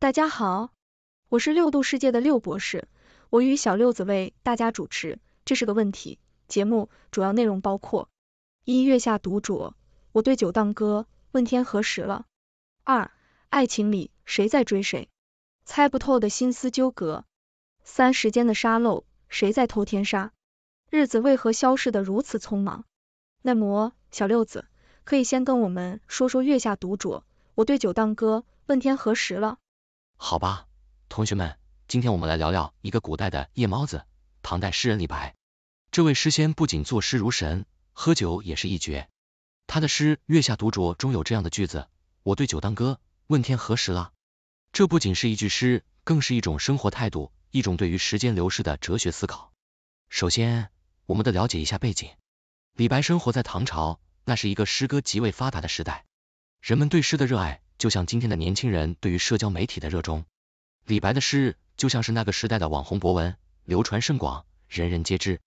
大家好，我是六度世界的六博士，我与小六子为大家主持。这是个问题节目，主要内容包括：一、月下独酌，我对酒当歌，问天何时了；二、爱情里谁在追谁，猜不透的心思纠葛；三、时间的沙漏，谁在偷天杀？日子为何消逝的如此匆忙？那么，小六子可以先跟我们说说月下独酌，我对酒当歌，问天何时了。好吧，同学们，今天我们来聊聊一个古代的夜猫子——唐代诗人李白。这位诗仙不仅作诗如神，喝酒也是一绝。他的诗《月下独酌》中有这样的句子：“我对酒当歌，问天何时了。”这不仅是一句诗，更是一种生活态度，一种对于时间流逝的哲学思考。首先，我们得了解一下背景。李白生活在唐朝，那是一个诗歌极为发达的时代，人们对诗的热爱。就像今天的年轻人对于社交媒体的热衷，李白的诗就像是那个时代的网红博文，流传甚广，人人皆知。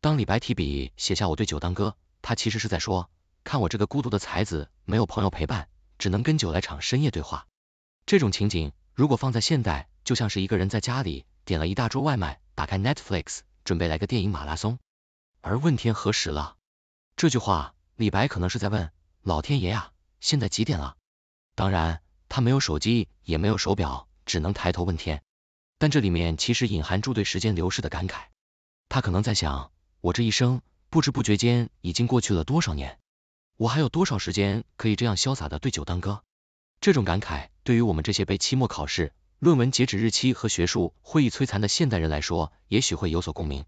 当李白提笔写下我对酒当歌，他其实是在说，看我这个孤独的才子，没有朋友陪伴，只能跟酒来场深夜对话。这种情景如果放在现代，就像是一个人在家里点了一大桌外卖，打开 Netflix，准备来个电影马拉松。而问天何时了这句话，李白可能是在问老天爷呀，现在几点了？当然，他没有手机，也没有手表，只能抬头问天。但这里面其实隐含住对时间流逝的感慨。他可能在想：我这一生不知不觉间已经过去了多少年？我还有多少时间可以这样潇洒的对酒当歌？这种感慨对于我们这些被期末考试、论文截止日期和学术会议摧残的现代人来说，也许会有所共鸣。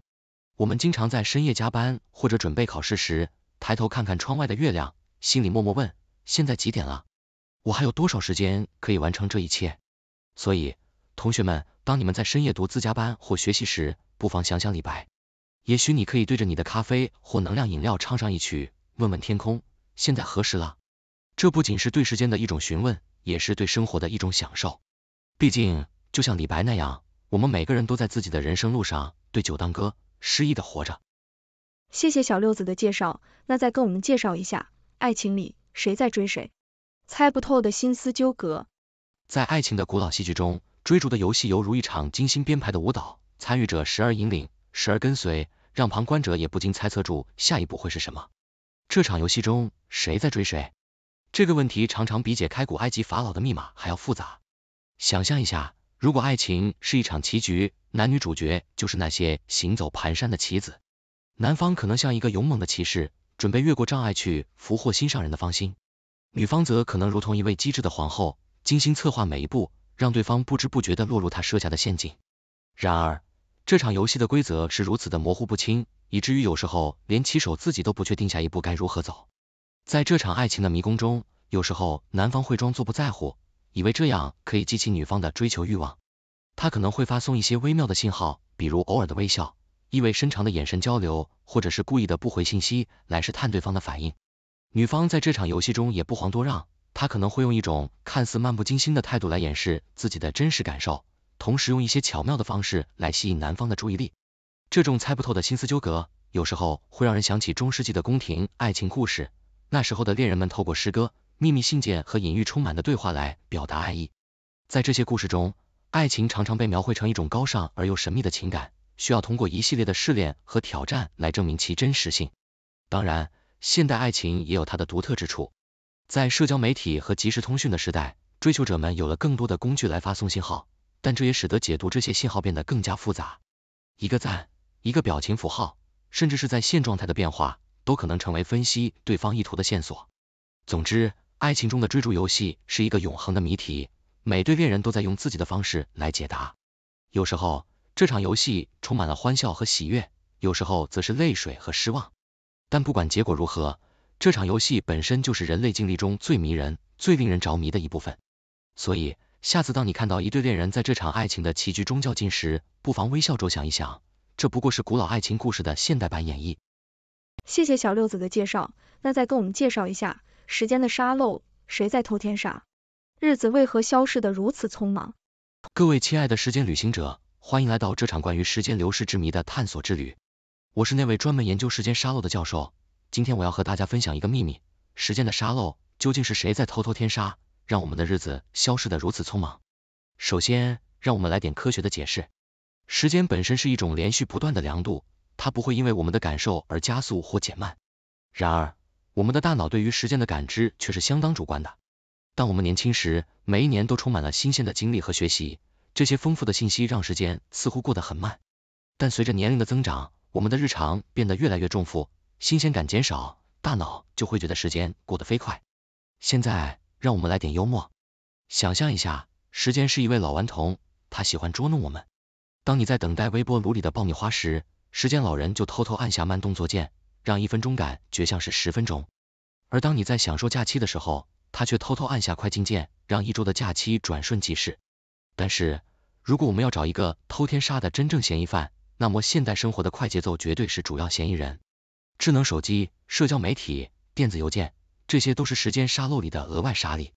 我们经常在深夜加班或者准备考试时，抬头看看窗外的月亮，心里默默问：现在几点了？我还有多少时间可以完成这一切？所以，同学们，当你们在深夜独自加班或学习时，不妨想想李白。也许你可以对着你的咖啡或能量饮料唱上一曲，问问天空现在何时了。这不仅是对时间的一种询问，也是对生活的一种享受。毕竟，就像李白那样，我们每个人都在自己的人生路上对酒当歌，诗意的活着。谢谢小六子的介绍，那再跟我们介绍一下，爱情里谁在追谁？猜不透的心思纠葛。在爱情的古老戏剧中，追逐的游戏犹如一场精心编排的舞蹈，参与者时而引领，时而跟随，让旁观者也不禁猜测出下一步会是什么。这场游戏中，谁在追谁？这个问题常常比解开古埃及法老的密码还要复杂。想象一下，如果爱情是一场棋局，男女主角就是那些行走蹒跚的棋子。男方可能像一个勇猛的骑士，准备越过障碍去俘获心上人的芳心。女方则可能如同一位机智的皇后，精心策划每一步，让对方不知不觉地落入她设下的陷阱。然而，这场游戏的规则是如此的模糊不清，以至于有时候连棋手自己都不确定下一步该如何走。在这场爱情的迷宫中，有时候男方会装作不在乎，以为这样可以激起女方的追求欲望。他可能会发送一些微妙的信号，比如偶尔的微笑、意味深长的眼神交流，或者是故意的不回信息来试探对方的反应。女方在这场游戏中也不遑多让，她可能会用一种看似漫不经心的态度来掩饰自己的真实感受，同时用一些巧妙的方式来吸引男方的注意力。这种猜不透的心思纠葛，有时候会让人想起中世纪的宫廷爱情故事。那时候的恋人们透过诗歌、秘密信件和隐喻充满的对话来表达爱意。在这些故事中，爱情常常被描绘成一种高尚而又神秘的情感，需要通过一系列的试炼和挑战来证明其真实性。当然。现代爱情也有它的独特之处，在社交媒体和即时通讯的时代，追求者们有了更多的工具来发送信号，但这也使得解读这些信号变得更加复杂。一个赞，一个表情符号，甚至是在线状态的变化，都可能成为分析对方意图的线索。总之，爱情中的追逐游戏是一个永恒的谜题，每对恋人都在用自己的方式来解答。有时候，这场游戏充满了欢笑和喜悦；有时候，则是泪水和失望。但不管结果如何，这场游戏本身就是人类经历中最迷人、最令人着迷的一部分。所以，下次当你看到一对恋人在这场爱情的棋局中较劲时，不妨微笑着想一想，这不过是古老爱情故事的现代版演绎。谢谢小六子的介绍，那再跟我们介绍一下，时间的沙漏，谁在偷天傻？日子为何消逝的如此匆忙？各位亲爱的时间旅行者，欢迎来到这场关于时间流逝之谜的探索之旅。我是那位专门研究时间沙漏的教授，今天我要和大家分享一个秘密：时间的沙漏究竟是谁在偷偷添沙，让我们的日子消失的如此匆忙？首先，让我们来点科学的解释。时间本身是一种连续不断的量度，它不会因为我们的感受而加速或减慢。然而，我们的大脑对于时间的感知却是相当主观的。当我们年轻时，每一年都充满了新鲜的经历和学习，这些丰富的信息让时间似乎过得很慢。但随着年龄的增长，我们的日常变得越来越重复，新鲜感减少，大脑就会觉得时间过得飞快。现在，让我们来点幽默。想象一下，时间是一位老顽童，他喜欢捉弄我们。当你在等待微波炉里的爆米花时，时间老人就偷偷按下慢动作键，让一分钟感觉像是十分钟；而当你在享受假期的时候，他却偷偷按下快进键，让一周的假期转瞬即逝。但是，如果我们要找一个偷天杀的真正嫌疑犯，那么，现代生活的快节奏绝对是主要嫌疑人。智能手机、社交媒体、电子邮件，这些都是时间沙漏里的额外沙粒，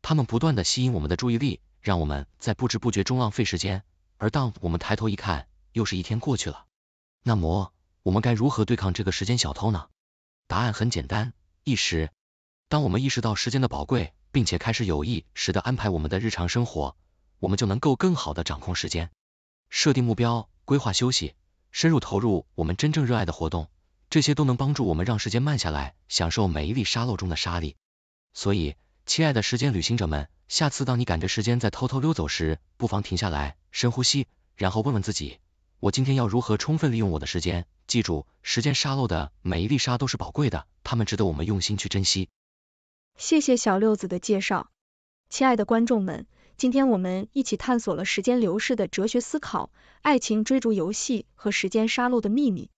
它们不断的吸引我们的注意力，让我们在不知不觉中浪费时间。而当我们抬头一看，又是一天过去了。那么，我们该如何对抗这个时间小偷呢？答案很简单，意识。当我们意识到时间的宝贵，并且开始有意识的安排我们的日常生活，我们就能够更好的掌控时间，设定目标。规划休息，深入投入我们真正热爱的活动，这些都能帮助我们让时间慢下来，享受每一粒沙漏中的沙粒。所以，亲爱的时间旅行者们，下次当你赶着时间在偷偷溜走时，不妨停下来深呼吸，然后问问自己，我今天要如何充分利用我的时间？记住，时间沙漏的每一粒沙都是宝贵的，它们值得我们用心去珍惜。谢谢小六子的介绍，亲爱的观众们。今天我们一起探索了时间流逝的哲学思考、爱情追逐游戏和时间杀戮的秘密。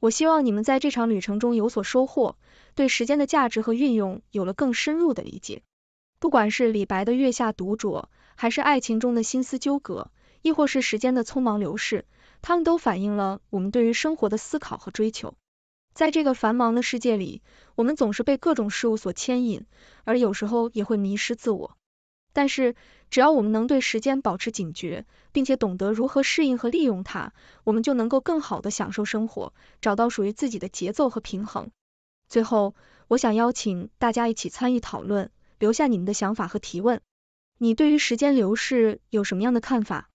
我希望你们在这场旅程中有所收获，对时间的价值和运用有了更深入的理解。不管是李白的月下独酌，还是爱情中的心思纠葛，亦或是时间的匆忙流逝，他们都反映了我们对于生活的思考和追求。在这个繁忙的世界里，我们总是被各种事物所牵引，而有时候也会迷失自我。但是，只要我们能对时间保持警觉，并且懂得如何适应和利用它，我们就能够更好地享受生活，找到属于自己的节奏和平衡。最后，我想邀请大家一起参与讨论，留下你们的想法和提问。你对于时间流逝有什么样的看法？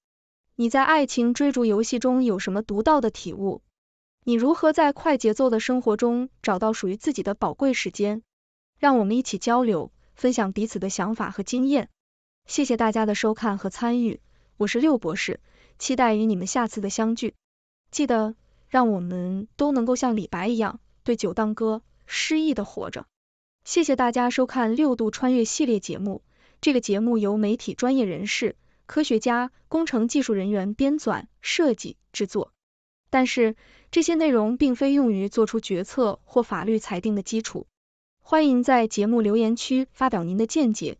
你在爱情追逐游戏中有什么独到的体悟？你如何在快节奏的生活中找到属于自己的宝贵时间？让我们一起交流，分享彼此的想法和经验。谢谢大家的收看和参与，我是六博士，期待与你们下次的相聚。记得让我们都能够像李白一样，对酒当歌，诗意的活着。谢谢大家收看《六度穿越》系列节目，这个节目由媒体专业人士、科学家、工程技术人员编纂、设计、制作，但是这些内容并非用于做出决策或法律裁定的基础。欢迎在节目留言区发表您的见解。